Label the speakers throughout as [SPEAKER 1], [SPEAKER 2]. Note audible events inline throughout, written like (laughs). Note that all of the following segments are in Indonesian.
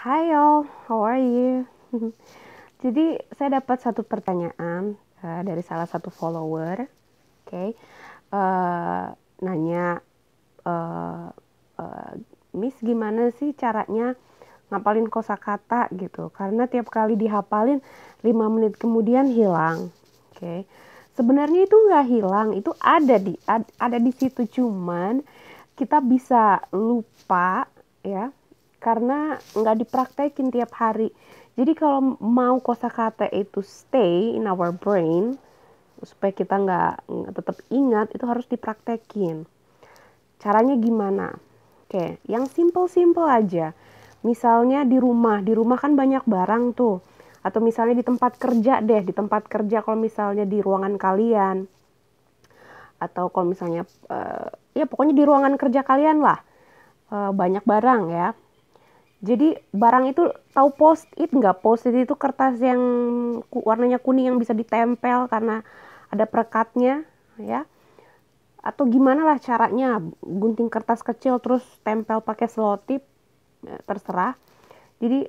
[SPEAKER 1] Hi all, how are you? (laughs) Jadi saya dapat satu pertanyaan uh, dari salah satu follower, oke, okay. uh, nanya, uh, uh, Miss gimana sih caranya ngapalin kosakata gitu? Karena tiap kali dihapalin lima menit kemudian hilang, oke. Okay. Sebenarnya itu nggak hilang, itu ada di ada di situ cuman kita bisa lupa ya karena nggak dipraktekin tiap hari. Jadi kalau mau kosakata itu stay in our brain supaya kita nggak tetap ingat itu harus dipraktekin. Caranya gimana? Oke, yang simple-simple aja. Misalnya di rumah, di rumah kan banyak barang tuh. Atau misalnya di tempat kerja deh, di tempat kerja kalau misalnya di ruangan kalian. Atau kalau misalnya, uh, ya pokoknya di ruangan kerja kalian lah. Uh, banyak barang ya jadi barang itu tahu post it nggak post it itu kertas yang warnanya kuning yang bisa ditempel karena ada perekatnya ya atau gimana lah caranya gunting kertas kecil terus tempel pakai selotip ya, terserah jadi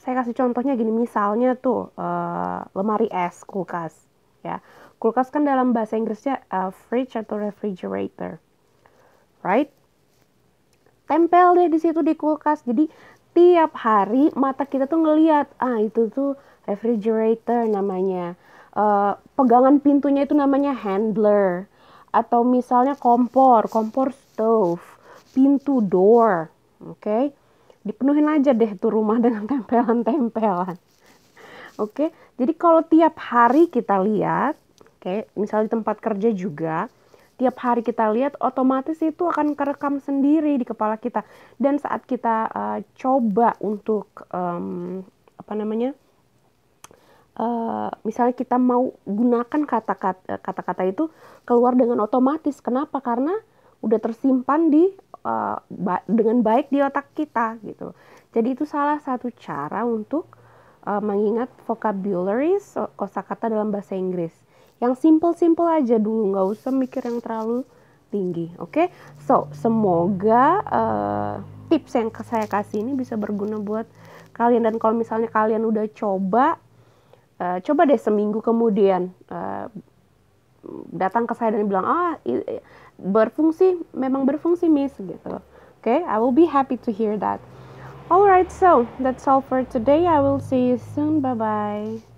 [SPEAKER 1] saya kasih contohnya gini misalnya tuh eh, lemari es kulkas ya kulkas kan dalam bahasa Inggrisnya eh, fridge atau refrigerator right tempel deh di situ di kulkas jadi tiap hari mata kita tuh ngeliat ah itu tuh refrigerator namanya uh, pegangan pintunya itu namanya handler atau misalnya kompor kompor stove pintu door oke okay? dipenuhin aja deh tuh rumah (laughs) dengan tempelan-tempelan oke okay? jadi kalau tiap hari kita lihat oke okay, misal di tempat kerja juga tiap hari kita lihat otomatis itu akan kerekam sendiri di kepala kita dan saat kita uh, coba untuk um, apa namanya uh, misalnya kita mau gunakan kata-kata eh, kata-kata itu keluar dengan otomatis. Kenapa? Karena udah tersimpan di uh, ba dengan baik di otak kita gitu. Jadi itu salah satu cara untuk uh, mengingat vocabularies kosakata dalam bahasa Inggris yang simple-simple aja dulu nggak usah mikir yang terlalu tinggi oke okay? so semoga uh, tips yang saya kasih ini bisa berguna buat kalian dan kalau misalnya kalian udah coba uh, coba deh seminggu kemudian uh, datang ke saya dan bilang ah berfungsi memang berfungsi miss gitu oke okay? I will be happy to hear that Alright, so that's all for today. I will see you soon. Bye bye.